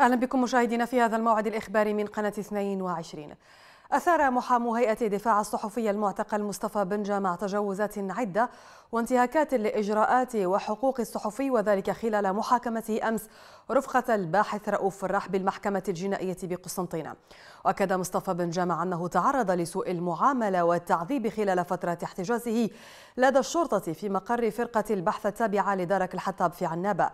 أهلا بكم مشاهدينا في هذا الموعد الإخباري من قناة 22 أثار محام هيئة دفاع الصحفي المعتقل مصطفى بنجا مع تجاوزات عدة وانتهاكات لإجراءات وحقوق الصحفي وذلك خلال محاكمته أمس رفقة الباحث رؤوف الرح بالمحكمة الجنائية بقسنطينة وأكد مصطفى بن جامع أنه تعرض لسوء المعاملة والتعذيب خلال فترة احتجازه لدى الشرطة في مقر فرقة البحث التابعة لدارك الحطاب في عنابة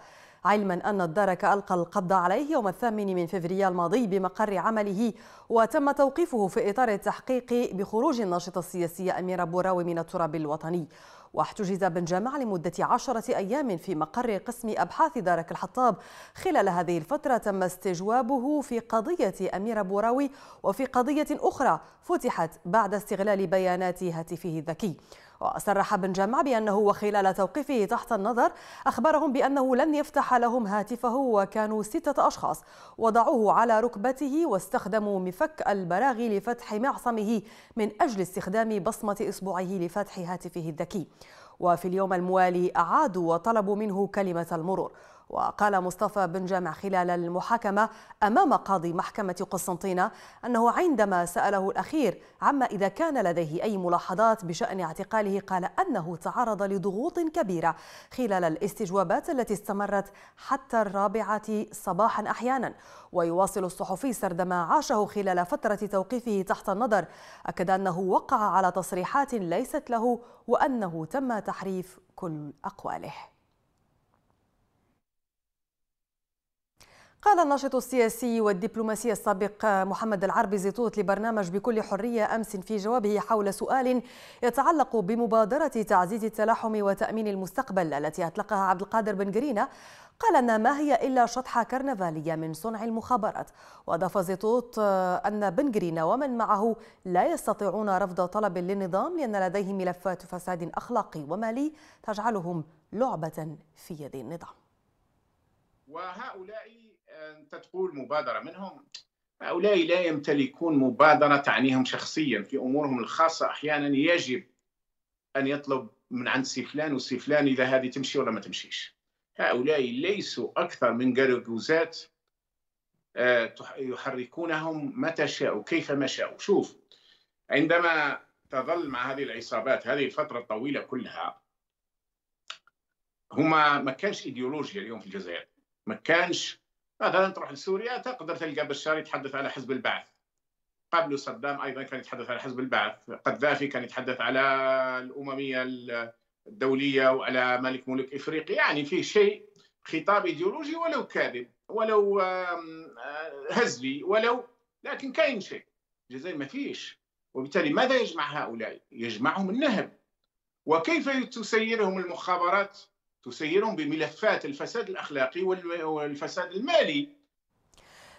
علما أن الدرك ألقى القبض عليه يوم الثامن من فبراير الماضي بمقر عمله وتم توقيفه في إطار التحقيق بخروج الناشطة السياسية أميرة بوراوي من التراب الوطني واحتجز بن جامع لمدة عشرة أيام في مقر قسم أبحاث دارك الحطاب خلال هذه الفترة تم استجوابه في قضية أميرة بوراوي وفي قضية أخرى فتحت بعد استغلال بيانات هاتفه الذكي وصرح بن جمع بأنه وخلال توقيفه تحت النظر أخبرهم بأنه لن يفتح لهم هاتفه وكانوا ستة أشخاص وضعوه على ركبته واستخدموا مفك البراغي لفتح معصمه من أجل استخدام بصمة إصبعه لفتح هاتفه الذكي وفي اليوم الموالي أعادوا وطلبوا منه كلمة المرور وقال مصطفى بن جامع خلال المحاكمة أمام قاضي محكمة قسنطينة أنه عندما سأله الأخير عما إذا كان لديه أي ملاحظات بشأن اعتقاله قال أنه تعرض لضغوط كبيرة خلال الاستجوابات التي استمرت حتى الرابعة صباحا أحيانا ويواصل الصحفي سرد ما عاشه خلال فترة توقيفه تحت النظر أكد أنه وقع على تصريحات ليست له وأنه تم تحريف كل أقواله قال الناشط السياسي والدبلوماسي السابق محمد العربي زيتوت لبرنامج بكل حرية أمس في جوابه حول سؤال يتعلق بمبادرة تعزيز التلاحم وتأمين المستقبل التي أطلقها عبد القادر بن جرينا قال أن ما هي إلا شطحة كرنفالية من صنع المخابرات وأضاف زيتوت أن بن جرينا ومن معه لا يستطيعون رفض طلب للنظام لأن لديهم ملفات فساد أخلاقي ومالي تجعلهم لعبة في يد النظام وهؤلاء انت تقول مبادره منهم هؤلاء لا يمتلكون مبادره تعنيهم شخصيا في امورهم الخاصه احيانا يجب ان يطلب من عند سي فلان وسي فلان اذا هذه تمشي ولا ما تمشيش هؤلاء ليسوا اكثر من قرقوزات آه، يحركونهم متى شاءوا كيفما شاءوا شوف عندما تظل مع هذه العصابات هذه الفترة الطويلة كلها هما ما كانش ايديولوجيا اليوم في الجزائر ما كانش مثلا تروح لسوريا تقدر تلقى بشار يتحدث على حزب البعث قبل صدام ايضا كان يتحدث على حزب البعث قذافي كان يتحدث على الامميه الدوليه وعلى ملك ملوك افريقيا يعني في شيء خطاب ايديولوجي ولو كاذب ولو آه، هزلي ولو لكن كاين شيء الجزائر ما فيش وبالتالي ماذا يجمع هؤلاء؟ يجمعهم النهب وكيف تسيرهم المخابرات تسيرون بملفات الفساد الاخلاقي والفساد المالي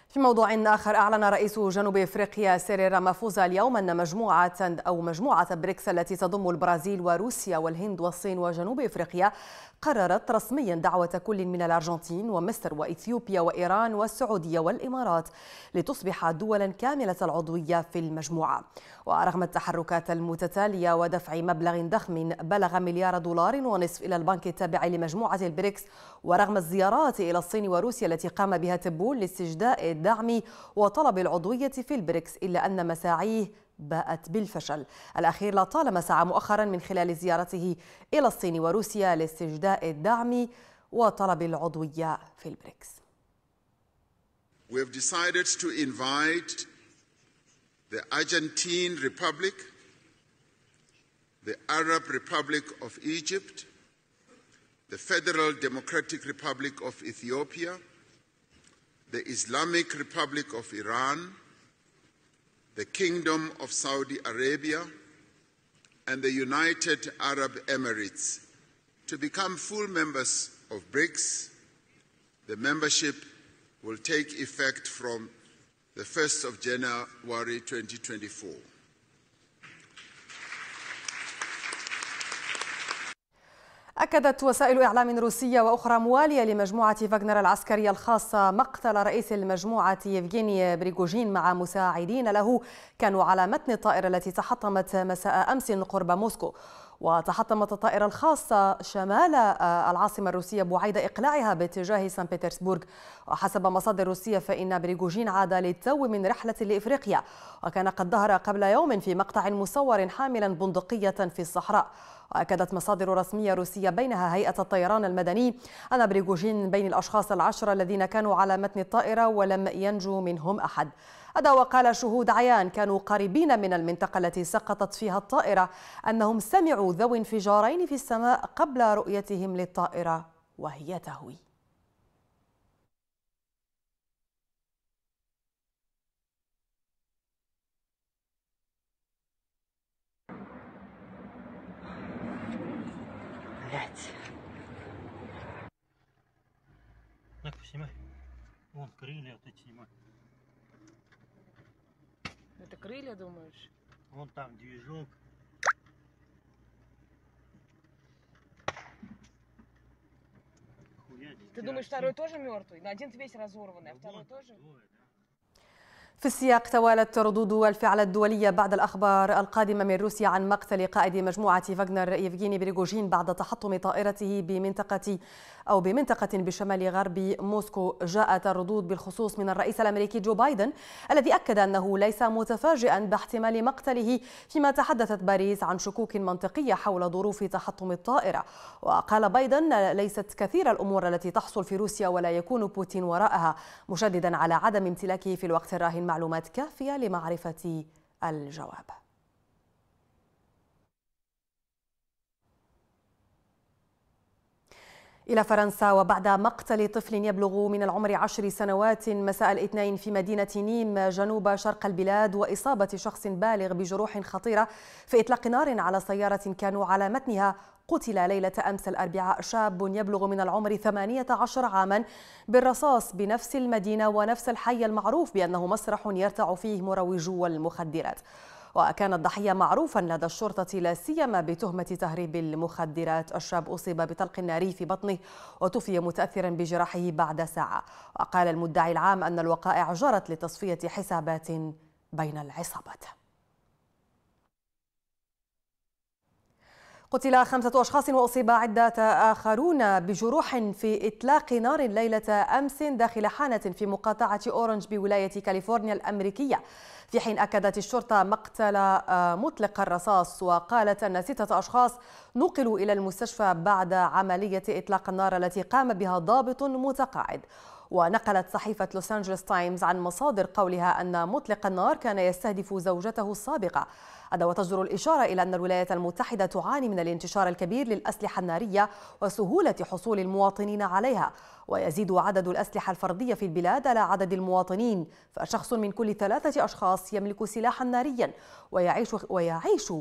في موضوع آخر أعلن رئيس جنوب إفريقيا سيري رامافوزا اليوم أن مجموعة أو مجموعة بريكس التي تضم البرازيل وروسيا والهند والصين وجنوب إفريقيا قررت رسميا دعوة كل من الأرجنتين ومصر وإثيوبيا وإيران والسعودية والإمارات لتصبح دولا كاملة العضوية في المجموعة ورغم التحركات المتتالية ودفع مبلغ ضخم بلغ مليار دولار ونصف إلى البنك التابع لمجموعة البريكس ورغم الزيارات إلى الصين وروسيا التي قام بها تبول لاستجداء الدعم وطلب العضوية في البريكس إلا أن مساعيه باءت بالفشل الأخير لطالما سعى مؤخرا من خلال زيارته إلى الصين وروسيا لاستجداء الدعم وطلب العضوية في البريكس We have decided to invite the Argentine Republic, the Arab Republic of Egypt, the Federal Democratic Republic of Ethiopia, the Islamic Republic of Iran, the Kingdom of Saudi Arabia, and the United Arab Emirates to become full members of BRICS. The membership will take effect from the 1st of January 2024. أكدت وسائل إعلام روسية وأخرى موالية لمجموعة فاغنر العسكرية الخاصة مقتل رئيس المجموعة يفغيني بريغوجين مع مساعدين له كانوا على متن الطائرة التي تحطمت مساء أمس قرب موسكو وتحطمت الطائرة الخاصة شمال العاصمة الروسية بعيد إقلاعها باتجاه سان بيترسبورغ وحسب مصادر روسية فإن بريغوجين عاد للتو من رحلة لإفريقيا وكان قد ظهر قبل يوم في مقطع مصور حاملا بندقية في الصحراء وأكدت مصادر رسمية روسية بينها هيئة الطيران المدني أن بريغوجين بين الأشخاص العشرة الذين كانوا على متن الطائرة ولم ينجو منهم أحد أدى وقال شهود عيان كانوا قريبين من المنطقة التي سقطت فيها الطائرة أنهم سمعوا ذوي انفجارين في السماء قبل رؤيتهم للطائرة وهي تهوي опять. Так, снимай. Вон крылья вот эти снимай. Это крылья, думаешь? Вон там движок. Ты думаешь, второй тоже мертвый? На один весь разорванный, а второй тоже? Двое, في السياق توالت ردود الفعل الدولية بعد الأخبار القادمة من روسيا عن مقتل قائد مجموعة فاغنر إيفغيني بريغوجين بعد تحطم طائرته بمنطقة أو بمنطقة بشمال غرب موسكو جاءت الردود بالخصوص من الرئيس الأمريكي جو بايدن الذي أكد أنه ليس متفاجئا باحتمال مقتله فيما تحدثت باريس عن شكوك منطقية حول ظروف تحطم الطائرة وقال بايدن ليست كثير الأمور التي تحصل في روسيا ولا يكون بوتين وراءها مشددا على عدم امتلاكه في الوقت الراهن معلومات كافية لمعرفة الجواب إلى فرنسا وبعد مقتل طفل يبلغ من العمر عشر سنوات مساء الاثنين في مدينة نيم جنوب شرق البلاد وإصابة شخص بالغ بجروح خطيرة في إطلاق نار على سيارة كانوا على متنها قتل ليلة أمس الأربعاء شاب يبلغ من العمر 18 عاما بالرصاص بنفس المدينة ونفس الحي المعروف بأنه مسرح يرتع فيه مروجو المخدرات وكان الضحية معروفا لدى الشرطة لا سيما بتهمة تهريب المخدرات الشاب أصيب بطلق ناري في بطنه وتوفي متأثرا بجراحه بعد ساعة وقال المدعي العام أن الوقائع جرت لتصفية حسابات بين العصابات قتل خمسة أشخاص وأصيب عدة آخرون بجروح في إطلاق نار ليلة أمس داخل حانة في مقاطعة أورنج بولاية كاليفورنيا الأمريكية في حين أكدت الشرطة مقتل مطلق الرصاص وقالت أن ستة أشخاص نقلوا إلى المستشفى بعد عملية إطلاق النار التي قام بها ضابط متقاعد ونقلت صحيفة لوس أنجلوس تايمز عن مصادر قولها أن مطلق النار كان يستهدف زوجته السابقة هذا وتجدر الإشارة إلى أن الولايات المتحدة تعاني من الانتشار الكبير للأسلحة النارية وسهولة حصول المواطنين عليها ويزيد عدد الأسلحة الفردية في البلاد على عدد المواطنين فشخص من كل ثلاثة أشخاص يملك سلاحا ناريا ويعيش, ويعيش 50%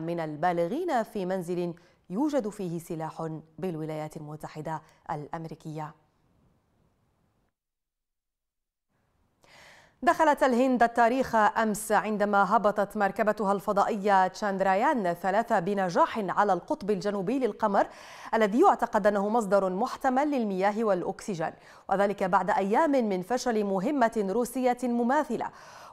من البالغين في منزل يوجد فيه سلاح بالولايات المتحدة الأمريكية دخلت الهند التاريخ أمس عندما هبطت مركبتها الفضائية تشاندرايان ثلاثة بنجاح على القطب الجنوبي للقمر الذي يعتقد أنه مصدر محتمل للمياه والأكسجين وذلك بعد أيام من فشل مهمة روسية مماثلة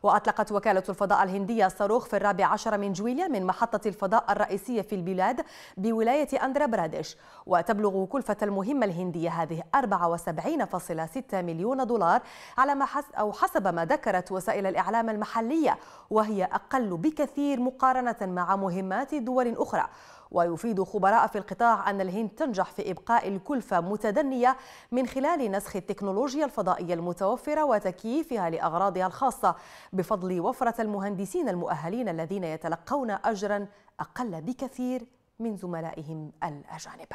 وأطلقت وكالة الفضاء الهندية صاروخ في الرابع عشر من جويليا من محطة الفضاء الرئيسية في البلاد بولاية أندرا برادش وتبلغ كلفة المهمة الهندية هذه 74.6 مليون دولار على ما حسب أو حسب ما ذكر ذكرت وسائل الإعلام المحلية وهي أقل بكثير مقارنة مع مهمات دول أخرى ويفيد خبراء في القطاع أن الهند تنجح في إبقاء الكلفة متدنية من خلال نسخ التكنولوجيا الفضائية المتوفرة وتكييفها لأغراضها الخاصة بفضل وفرة المهندسين المؤهلين الذين يتلقون أجرا أقل بكثير من زملائهم الأجانب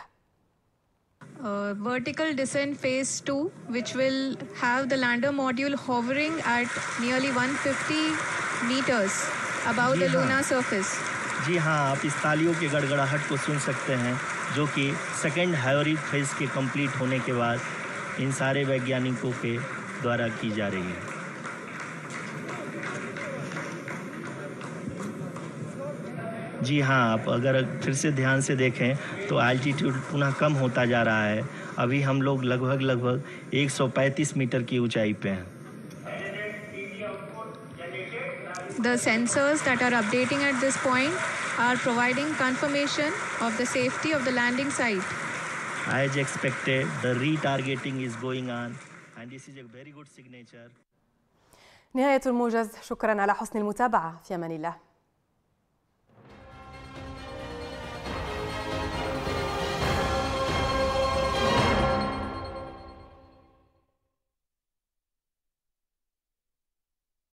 uh, vertical descent phase 2 which will have the lander module hovering at nearly 150 meters above the lunar surface जी हाँ आप इस तालियों के गड़गड़ाहट को सुन सकते हैं जो कि सेकेंड हायोरिक फेज के कंप्लीट होने के बाद इन सारे वैज्ञानिकों के द्वारा की जा रही है जी हाँ आप अगर फिर से ध्यान से देखें तो आल्टीट्यूड पुनः कम होता जा रहा है अभी हम लोग लगभग लगभग 135 मीटर की ऊंचाई पे हैं The sensors that are updating at this point are providing confirmation of the safety of the landing site. As expected, the retargeting is going on and this is a very good signature. نهاية الموجز شكرا على حسن المتابعة في أمان الله